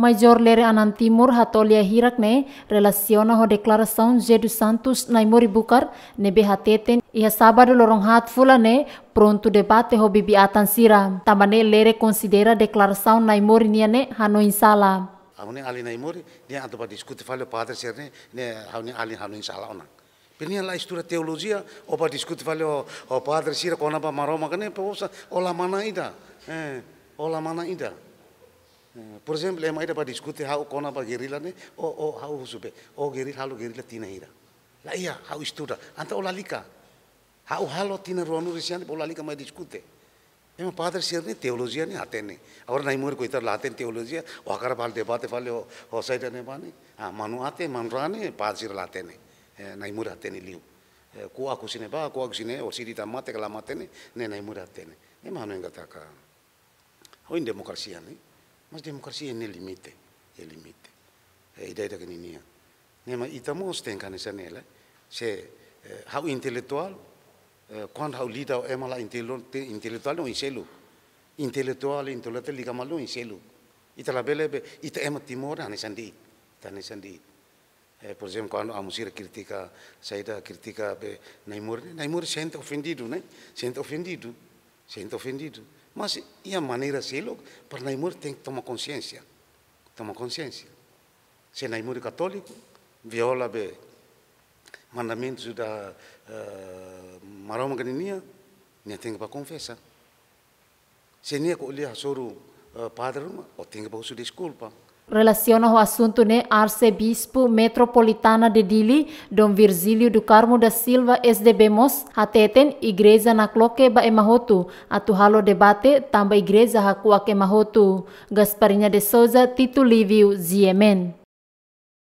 Major lere anan timur hatolia hirak ne relaciona ho declaração Jedu Santos na bukar nebe hateten ia sábado lorong hat fula ne pronto debate ho bibi atan sira. Tamane lere konsidera declaração na imori niane hano insala. Aune ali na imori ni anto pa discute fale padre serne ne aune ali hano insala ona. Penia la estrutura teologia o pa discute fale o, o padre sira kona pa maroma kane pa ola mana ida. Eh, ola mana ida. Por ejemplo, hemos bat a discutir hau kona ba gerilana o o hau husube o gerilha lo gerila tina ira la ia hau estudante antolalika hau halo tinha rua nu risian bolalika mai diskute ema padre sirri teolojia ne ate ne avor nai mor koita la bate teolojia ho karapal debate palio ho seitene bani ha ¿eh? ah, manu ate manra ne bazir la ate ne mor liu ku aku ba ku axine ho sidi ta mate ka la ne mor ema nu ngata ka ho indemokrasia ne Mas demokrasi ini limite, ini ya, limite. E eh, idee dat ik niet neer. Nee, maar ita moest denken aan zijn Se eh, hau intelektual, quando eh, hau lida ema la intelektual, no inselu. intelektual, intelektual liga malu inselu. Ita la belle, ita ema timora aan zijn die. Dan sandi. die. Eh, por exemplo, quando a música critica, kritika be, Naimur, Naimur sente ofendido, né? Sente ofendido. sente ofendido. Mas e a maneira se ele, para Naimur tem que tomar consciência. Toma consciência. Se Naimur é católico, viola be mandamentos da uh, Maroma Ganinia, nem tem para confessar. Se nem olhar sobre o ah, padre, ou tem que pedir desculpa. relacionam o assunto arce arcebispo metropolitana de Dili, Dom Virgílio do Carmo da Silva SDBMOS, ateten igreja na cloque ba emahotu, halo debate tamba igreja hakuak emahotu. Gasparinha de Souza, Tito Livio, Ziemen.